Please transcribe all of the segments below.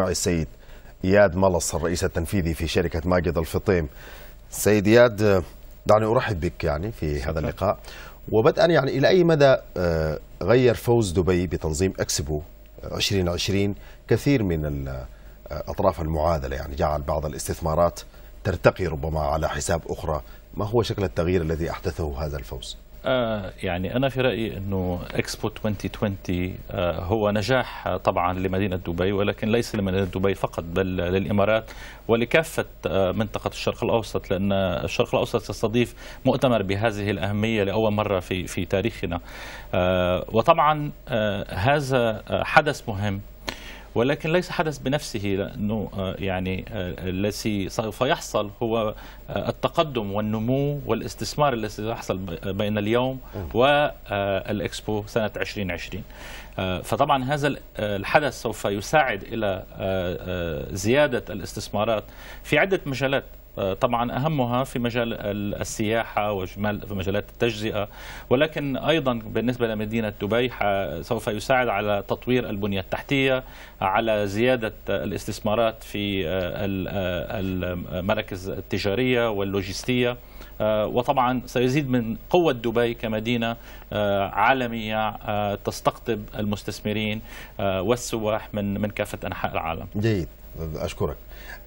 معي السيد إياد ملص الرئيس التنفيذي في شركة ماجد الفطيم سيد إياد دعني أرحب بك يعني في هذا اللقاء وبدءا يعني إلى أي مدى آه، غير فوز دبي بتنظيم أكسبو 2020 كثير من الاطراف آه، المعادلة يعني جعل بعض الاستثمارات ترتقي ربما على حساب أخرى ما هو شكل التغيير الذي أحدثه هذا الفوز؟ آه، يعني أنا في رأيي أنه إكسبو آه، 2020 هو نجاح طبعا لمدينة دبي ولكن ليس لمدينة دبي فقط بل للإمارات ولكافة آه، منطقة الشرق الأوسط لأن الشرق الأوسط يستضيف مؤتمر بهذه الأهمية لأول مرة في في تاريخنا وطبعا هذا حدث مهم ولكن ليس حدث بنفسه لأنه آه، يعني آه، الذي سوف يحصل هو آه، التقدم والنمو والاستثمار الذي سيحصل بين اليوم والإكسبو سنة 2020 فطبعا هذا الحدث سوف يساعد إلى زيادة الاستثمارات في عدة مجالات طبعا اهمها في مجال السياحه وجمال في مجالات التجزئه ولكن ايضا بالنسبه لمدينه دبي سوف يساعد على تطوير البنيه التحتيه على زياده الاستثمارات في آه، آه، المراكز التجاريه واللوجستيه آه، وطبعا سيزيد من قوة دبي كمدينة عالمية تستقطب المستثمرين والسواح من من كافة أنحاء العالم. جيد. اشكرك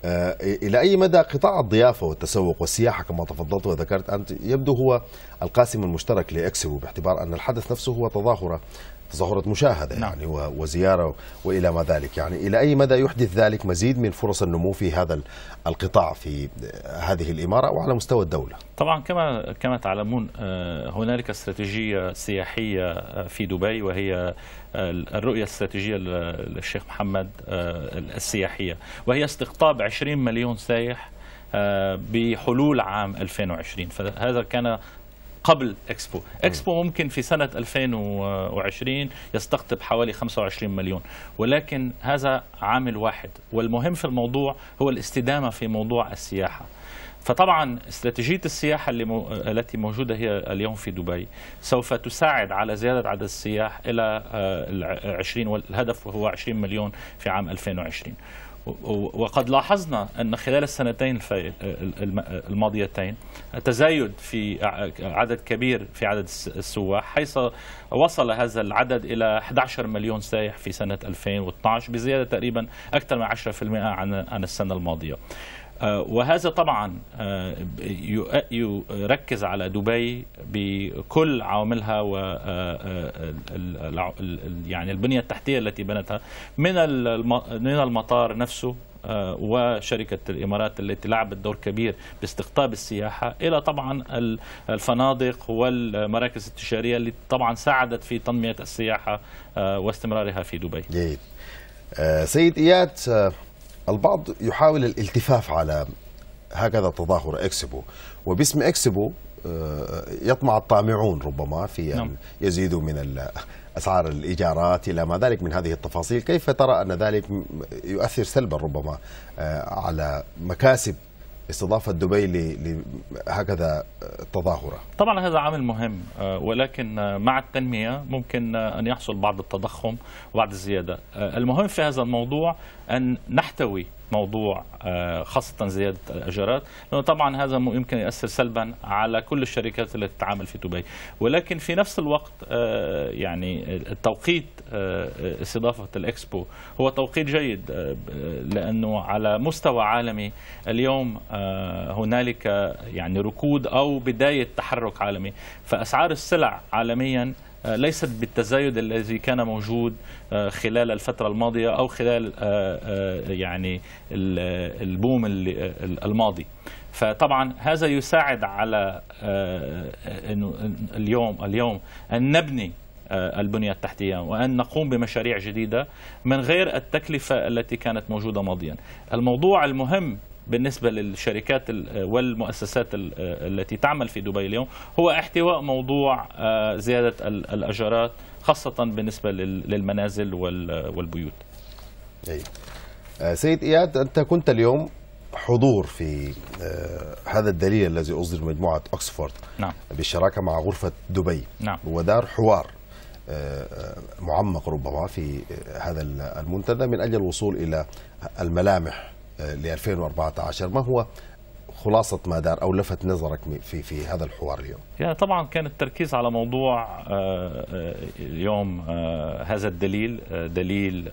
آه الى اي مدى قطاع الضيافه والتسوق والسياحه كما تفضلت وذكرت انت يبدو هو القاسم المشترك لاكسبو باعتبار ان الحدث نفسه هو تظاهره تظاهرات مشاهدة نعم. يعني وزيارة وإلى ما ذلك يعني إلى أي مدى يحدث ذلك مزيد من فرص النمو في هذا القطاع في هذه الإمارة وعلى مستوى الدولة طبعا كما كما تعلمون آه، هنالك استراتيجية سياحية آه، في دبي وهي آه، الرؤية الاستراتيجية للشيخ محمد السياحية وهي استقطاب 20 مليون سايح بحلول عام 2020 فهذا كان قبل اكسبو اكسبو ممكن في سنه 2020 يستقطب حوالي 25 مليون ولكن هذا عامل واحد والمهم في الموضوع هو الاستدامه في موضوع السياحه فطبعا استراتيجية السياحة اللي مو... التي موجودة هي اليوم في دبي سوف تساعد على زيادة عدد السياح إلى 20 آه، والهدف هو 20 مليون في عام 2020 وقد لاحظنا أن خلال السنتين الماضيتين تزايد في عدد كبير في عدد السواح حيث وصل هذا العدد إلى 11 مليون سائح في سنة 2012 بزيادة تقريبا أكثر من 10% عن عن السنة الماضية آه، وهذا طبعا آه، يركز على دبي بكل عواملها و آه، يعني البنيه التحتيه التي بنتها من من المطار نفسه وشركة الإمارات التي لعبت دور كبير باستقطاب السياحة إلى طبعا الفنادق والمراكز التجارية اللي طبعا ساعدت في تنمية السياحة واستمرارها في دبي جيد سيد إياد البعض يحاول الالتفاف على هكذا تظاهر اكسبو وباسم اكسبو آه، يطمع الطامعون ربما في ان نعم. يزيدوا من اسعار الايجارات الى ما ذلك من هذه التفاصيل، كيف ترى ان ذلك يؤثر سلبا ربما آه، على مكاسب استضافه دبي لهكذا آه، تظاهره؟ طبعا هذا عامل مهم آه، ولكن آه، مع التنميه ممكن ان يحصل بعض التضخم وبعض الزياده، المهم في هذا الموضوع ان نحتوي موضوع آه، خاصة زيادة الأجرات لأنه طبعا هذا يمكن يأثر سلبا على كل الشركات التي تتعامل في دبي ولكن في نفس الوقت آه، يعني التوقيت آه، استضافة الإكسبو هو توقيت جيد لأنه على مستوى عالمي اليوم هنالك يعني ركود أو بداية تحرك عالمي فأسعار السلع عالميا آه، ليست بالتزايد الذي كان موجود آه، خلال الفترة الماضية أو خلال آه، يعني البوم الماضي فطبعا هذا يساعد على انه اليوم اليوم ان نبني البنية التحتية وأن نقوم بمشاريع جديدة من غير التكلفة التي كانت موجودة ماضيا الموضوع المهم بالنسبة للشركات والمؤسسات التي تعمل في دبي اليوم هو احتواء موضوع آه، زيادة الاجارات خاصة بالنسبة للمنازل والبيوت آه، سيد إياد أنت كنت اليوم حضور في آه، هذا الدليل الذي أصدر مجموعة أكسفورد نعم. بالشراكة مع غرفة دبي نعم. ودار حوار معمق ربما في هذا المنتدى من أجل الوصول إلى الملامح ل 2014 ما هو خلاصة ما دار أو لفت نظرك في في هذا الحوار اليوم يعني طبعا كان التركيز على موضوع آه، آه، اليوم آه، هذا الدليل دليل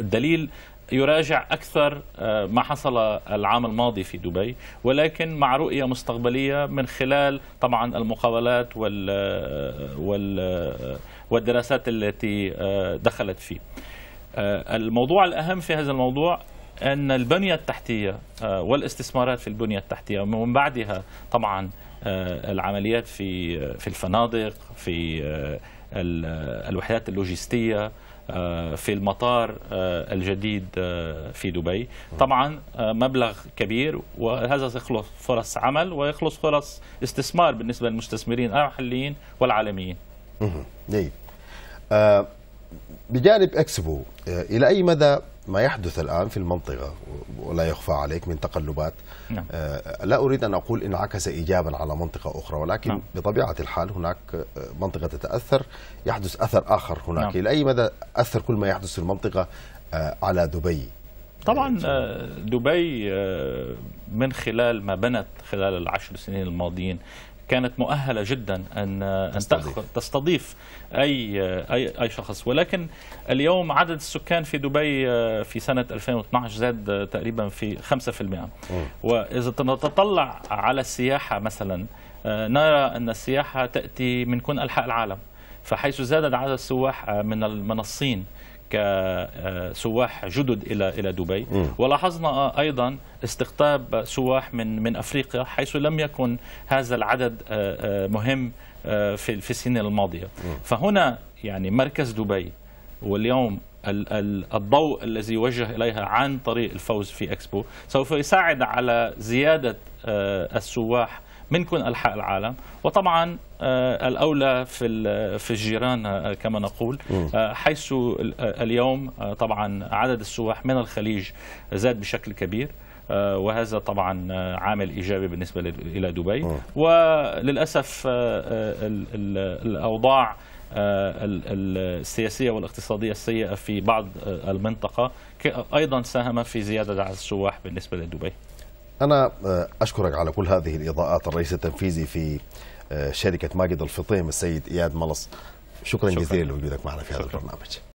الدليل يراجع أكثر ما حصل العام الماضي في دبي ولكن مع رؤية مستقبلية من خلال طبعا المقابلات وال والدراسات التي دخلت فيه آه، الموضوع الأهم في هذا الموضوع أن البنية التحتية آه، والاستثمارات في البنية التحتية ومن بعدها طبعا آه، العمليات في في الفنادق في الوحدات اللوجستية في المطار الجديد في دبي طبعا مبلغ كبير وهذا يخلص فرص عمل ويخلص فرص استثمار بالنسبة للمستثمرين المحليين والعالميين جيد بجانب اكسبو آه، الى اي مدى ما يحدث الان في المنطقه ولا يخفى عليك من تقلبات نعم. آه، لا اريد ان اقول انعكس ايجابا على منطقه اخرى ولكن نعم. بطبيعه الحال هناك آه، منطقه تتاثر يحدث اثر اخر هناك نعم. الى اي مدى اثر كل ما يحدث في المنطقه على دبي طبعا دبي من خلال ما بنت خلال العشر سنين الماضيين كانت مؤهلة جدا أن أن تستضيف أي أي أي شخص ولكن اليوم عدد السكان في دبي آه، في سنة 2012 زاد آه، تقريبا في 5% وإذا نتطلع على السياحة مثلا آه، نرى أن السياحة تأتي من كل أنحاء العالم فحيث زادت عدد السواح من من الصين كسواح جدد الى الى دبي ولاحظنا ايضا استقطاب سواح من من افريقيا حيث لم يكن هذا العدد آه، آه، مهم آه، في في السنين الماضيه فهنا يعني مركز دبي واليوم الضوء الذي يوجه اليها عن طريق الفوز في اكسبو سوف يساعد على زياده السواح منكم الحق العالم وطبعا آه، الاولى في في الجيران آه، كما نقول آه، حيث اليوم طبعا عدد السواح من الخليج زاد بشكل كبير وهذا طبعا عامل ايجابي بالنسبه الى دبي وللاسف الاوضاع السياسية والاقتصادية السيئة في بعض المنطقة أيضا ساهم في زيادة عدد السواح بالنسبة لدبي أنا آه، أشكرك على كل هذه الإضاءات الرئيس التنفيذي في آه، شركة ماجد الفطيم السيد إياد ملص شكرا, شكرا. جزيلا لوجودك معنا في هذا البرنامج